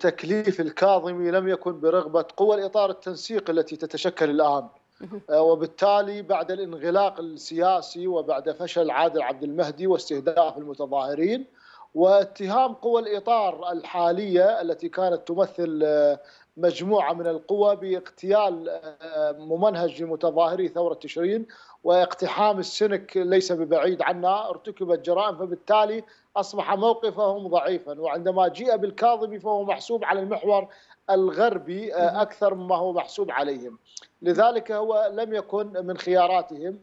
تكليف الكاظمي لم يكن برغبة قوى الإطار التنسيق التي تتشكل الآن آه، وبالتالي بعد الانغلاق السياسي وبعد فشل عادل عبد المهدي واستهداف المتظاهرين واتهام قوى الإطار الحالية التي كانت تمثل آه، مجموعة من القوى باغتيال آه، ممنهج لمتظاهري ثورة تشرين واقتحام السنك ليس ببعيد عنا ارتكبت جرائم فبالتالي أصبح موقفهم ضعيفا وعندما جيء بالكاظمي فهو محسوب على المحور الغربي آه، أكثر مما هو محسوب عليهم لذلك هو لم يكن من خياراتهم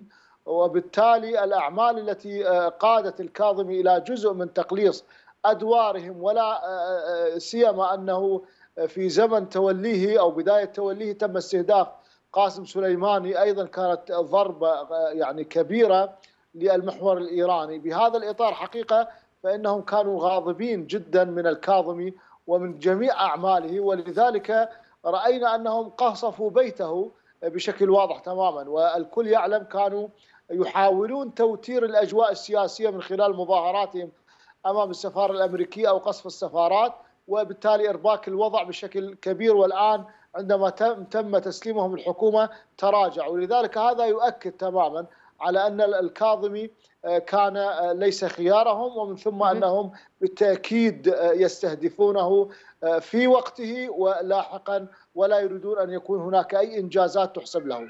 وبالتالي الأعمال التي آه، قادت الكاظمي إلى جزء من تقليص أدوارهم ولا آه، آه، سيما أنه في زمن توليه أو بداية توليه تم استهداف قاسم سليماني أيضا كانت ضربة يعني كبيرة للمحور الإيراني بهذا الإطار حقيقة فإنهم كانوا غاضبين جدا من الكاظمي ومن جميع أعماله ولذلك رأينا أنهم قصفوا بيته بشكل واضح تماما والكل يعلم كانوا يحاولون توتير الاجواء السياسيه من خلال مظاهراتهم امام السفاره الامريكيه او قصف السفارات وبالتالي ارباك الوضع بشكل كبير والان عندما تم تم تسليمهم الحكومه تراجعوا ولذلك هذا يؤكد تماما على ان الكاظمي آه، كان آه، ليس خيارهم ومن ثم انهم بالتاكيد آه، يستهدفونه في وقته ولاحقا ولا يريدون ان يكون هناك اي انجازات تحسب له.